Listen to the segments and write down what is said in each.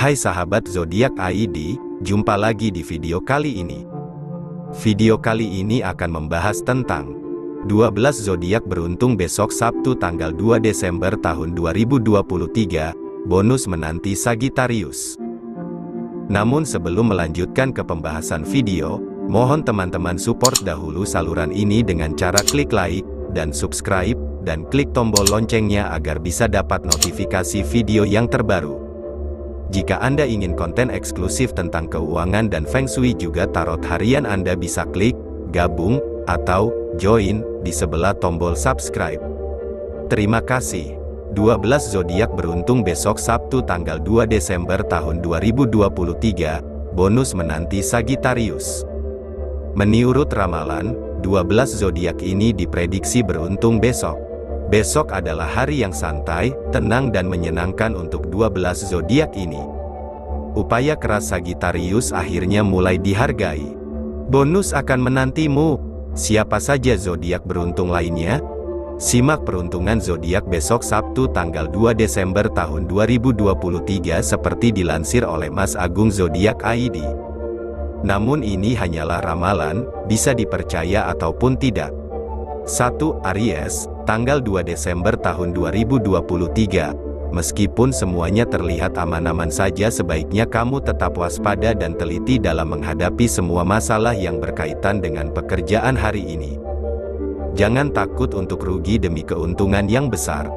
Hai sahabat zodiak ID, jumpa lagi di video kali ini. Video kali ini akan membahas tentang 12 zodiak beruntung besok Sabtu tanggal 2 Desember tahun 2023, bonus menanti Sagitarius. Namun sebelum melanjutkan ke pembahasan video, mohon teman-teman support dahulu saluran ini dengan cara klik like dan subscribe dan klik tombol loncengnya agar bisa dapat notifikasi video yang terbaru. Jika Anda ingin konten eksklusif tentang keuangan dan Feng Shui juga tarot harian Anda bisa klik, gabung, atau join di sebelah tombol subscribe. Terima kasih. 12 zodiak beruntung besok Sabtu tanggal 2 Desember tahun 2023, bonus menanti Sagittarius. Menurut ramalan, 12 zodiak ini diprediksi beruntung besok besok adalah hari yang santai, tenang dan menyenangkan untuk 12 zodiak ini. Upaya keras Sagittarius akhirnya mulai dihargai. Bonus akan menantimu. Siapa saja zodiak beruntung lainnya? Simak peruntungan zodiak besok Sabtu tanggal 2 Desember tahun 2023 seperti dilansir oleh Mas Agung Zodiak ID. Namun ini hanyalah ramalan, bisa dipercaya ataupun tidak. 1. Aries tanggal 2 Desember tahun 2023. Meskipun semuanya terlihat aman-aman saja sebaiknya kamu tetap waspada dan teliti dalam menghadapi semua masalah yang berkaitan dengan pekerjaan hari ini. Jangan takut untuk rugi demi keuntungan yang besar.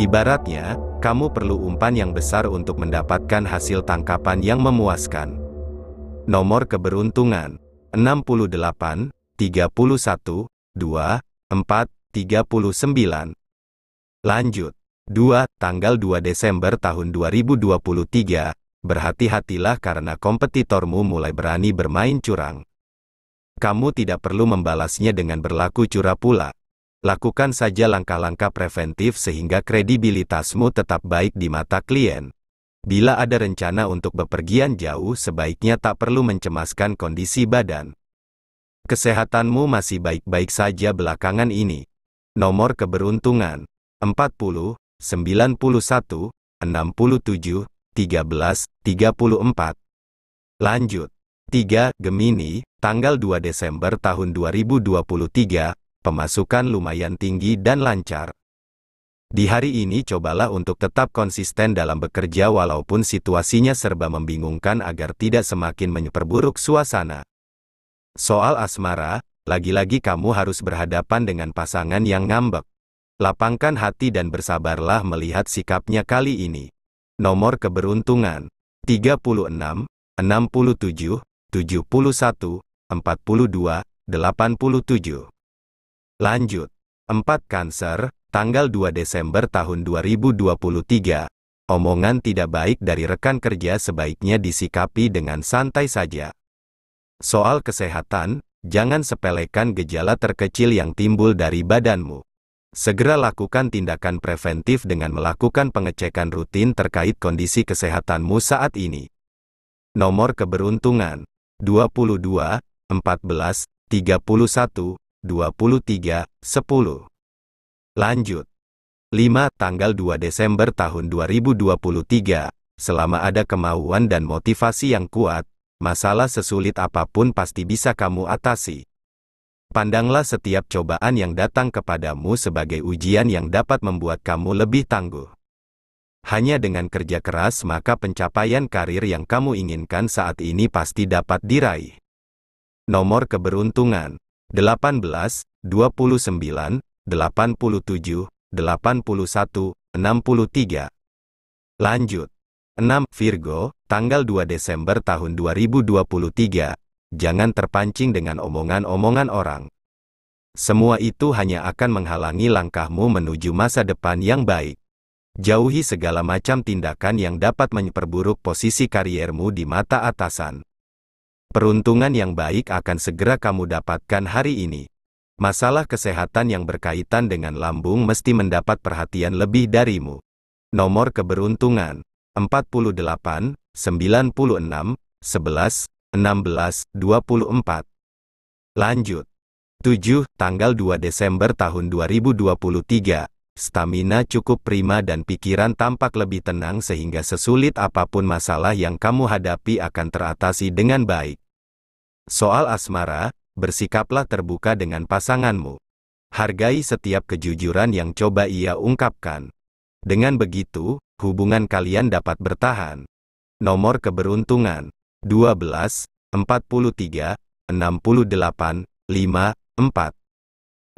Ibaratnya, kamu perlu umpan yang besar untuk mendapatkan hasil tangkapan yang memuaskan. Nomor keberuntungan 68, 31, 2, 4, 39. Lanjut. 2. Tanggal 2 Desember tahun 2023, berhati-hatilah karena kompetitormu mulai berani bermain curang. Kamu tidak perlu membalasnya dengan berlaku curah pula. Lakukan saja langkah-langkah preventif sehingga kredibilitasmu tetap baik di mata klien. Bila ada rencana untuk bepergian jauh, sebaiknya tak perlu mencemaskan kondisi badan. Kesehatanmu masih baik-baik saja belakangan ini nomor keberuntungan 40, 91, 67, 13, 34. Lanjut. 3. Gemini, tanggal 2 Desember tahun 2023, pemasukan lumayan tinggi dan lancar. Di hari ini cobalah untuk tetap konsisten dalam bekerja walaupun situasinya serba membingungkan agar tidak semakin menyeperburuk suasana. Soal asmara, lagi-lagi kamu harus berhadapan dengan pasangan yang ngambek. Lapangkan hati dan bersabarlah melihat sikapnya kali ini. Nomor keberuntungan 36, 67, 71, 42, 87. Lanjut. 4 cancer, tanggal 2 Desember tahun 2023. Omongan tidak baik dari rekan kerja sebaiknya disikapi dengan santai saja. Soal kesehatan, jangan sepelekan gejala terkecil yang timbul dari badanmu. Segera lakukan tindakan preventif dengan melakukan pengecekan rutin terkait kondisi kesehatanmu saat ini. Nomor keberuntungan 22, 14, 31, 23, 10. Lanjut. 5. Tanggal 2 Desember tahun 2023, selama ada kemauan dan motivasi yang kuat, masalah sesulit apapun pasti bisa kamu atasi. Pandanglah setiap cobaan yang datang kepadamu sebagai ujian yang dapat membuat kamu lebih tangguh. Hanya dengan kerja keras maka pencapaian karir yang kamu inginkan saat ini pasti dapat diraih. Nomor keberuntungan 18, 29, 87, 81, 63. Lanjut. 6. Virgo, tanggal 2 Desember tahun 2023, jangan terpancing dengan omongan-omongan orang. Semua itu hanya akan menghalangi langkahmu menuju masa depan yang baik. Jauhi segala macam tindakan yang dapat memperburuk posisi kariermu di mata atasan. Peruntungan yang baik akan segera kamu dapatkan hari ini. Masalah kesehatan yang berkaitan dengan lambung mesti mendapat perhatian lebih darimu. Nomor keberuntungan 48, 96, 11, 16, 24. Lanjut. 7. Tanggal 2 Desember tahun 2023, stamina cukup prima dan pikiran tampak lebih tenang sehingga sesulit apapun masalah yang kamu hadapi akan teratasi dengan baik. Soal asmara, bersikaplah terbuka dengan pasanganmu. Hargai setiap kejujuran yang coba ia ungkapkan. Dengan begitu, hubungan kalian dapat bertahan. Nomor keberuntungan 12, 43, 68, 5, 4.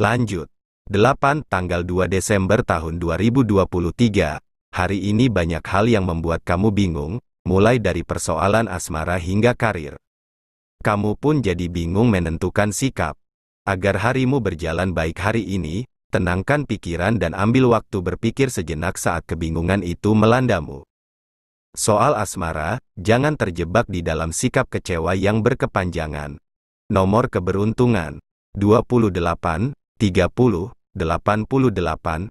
Lanjut. 8 tanggal 2 Desember tahun 2023. Hari ini banyak hal yang membuat kamu bingung, mulai dari persoalan asmara hingga karir. Kamu pun jadi bingung menentukan sikap. Agar harimu berjalan baik hari ini, Tenangkan pikiran dan ambil waktu berpikir sejenak saat kebingungan itu melandamu. Soal asmara, jangan terjebak di dalam sikap kecewa yang berkepanjangan. Nomor keberuntungan 28, 30, 88, 23, 72.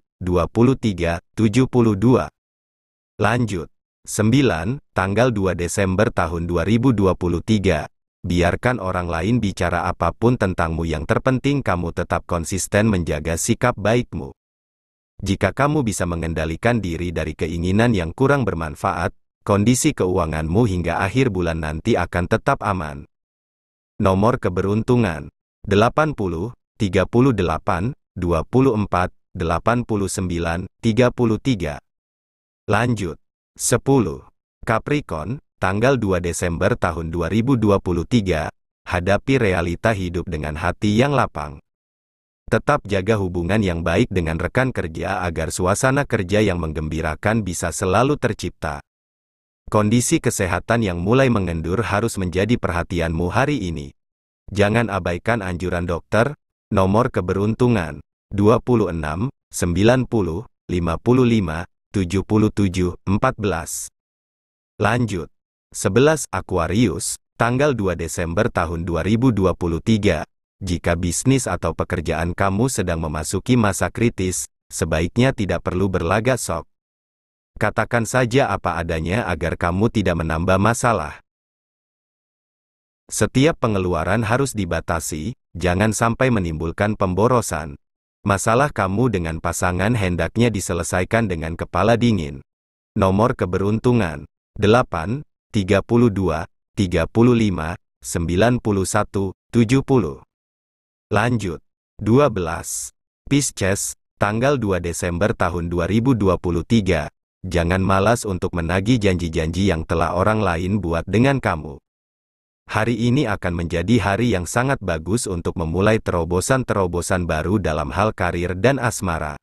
Lanjut. 9, tanggal 2 Desember tahun 2023 biarkan orang lain bicara apapun tentangmu yang terpenting kamu tetap konsisten menjaga sikap baikmu. Jika kamu bisa mengendalikan diri dari keinginan yang kurang bermanfaat, kondisi keuanganmu hingga akhir bulan nanti akan tetap aman. Nomor keberuntungan 80, 38, 24, 89, 33. Lanjut. 10. Capricorn, tanggal 2 Desember tahun 2023, hadapi realita hidup dengan hati yang lapang. Tetap jaga hubungan yang baik dengan rekan kerja agar suasana kerja yang menggembirakan bisa selalu tercipta. Kondisi kesehatan yang mulai mengendur harus menjadi perhatianmu hari ini. Jangan abaikan anjuran dokter, nomor keberuntungan 26 90 55 77 14. Lanjut. 11 Aquarius, tanggal 2 Desember tahun 2023. Jika bisnis atau pekerjaan kamu sedang memasuki masa kritis, sebaiknya tidak perlu berlagak sok. Katakan saja apa adanya agar kamu tidak menambah masalah. Setiap pengeluaran harus dibatasi, jangan sampai menimbulkan pemborosan. Masalah kamu dengan pasangan hendaknya diselesaikan dengan kepala dingin. Nomor keberuntungan 8, 32, 35, 91, 70. Lanjut. 12. Pisces, tanggal 2 Desember tahun 2023. Jangan malas untuk menagih janji-janji yang telah orang lain buat dengan kamu. Hari ini akan menjadi hari yang sangat bagus untuk memulai terobosan-terobosan baru dalam hal karir dan asmara.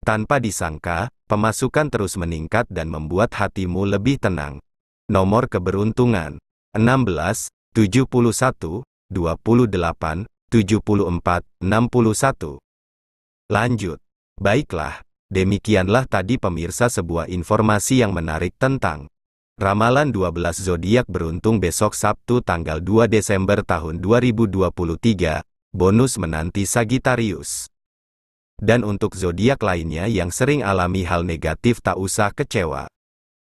Tanpa disangka, pemasukan terus meningkat dan membuat hatimu lebih tenang nomor keberuntungan 16, 71, 28, 74, 61. Lanjut. Baiklah, demikianlah tadi pemirsa sebuah informasi yang menarik tentang Ramalan 12 zodiak beruntung besok Sabtu tanggal 2 Desember tahun 2023, bonus menanti Sagitarius. Dan untuk zodiak lainnya yang sering alami hal negatif tak usah kecewa.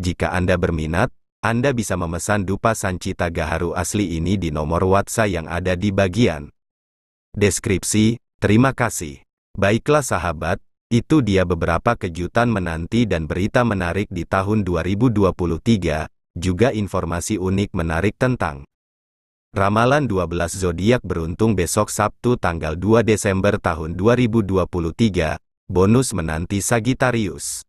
jika Anda berminat, Anda bisa memesan dupa sancita gaharu asli ini di nomor WhatsApp yang ada di bagian deskripsi. Terima kasih. Baiklah sahabat, itu dia beberapa kejutan menanti dan berita menarik di tahun 2023, juga informasi unik menarik tentang Ramalan 12 zodiak beruntung besok Sabtu tanggal 2 Desember tahun 2023, bonus menanti Sagitarius.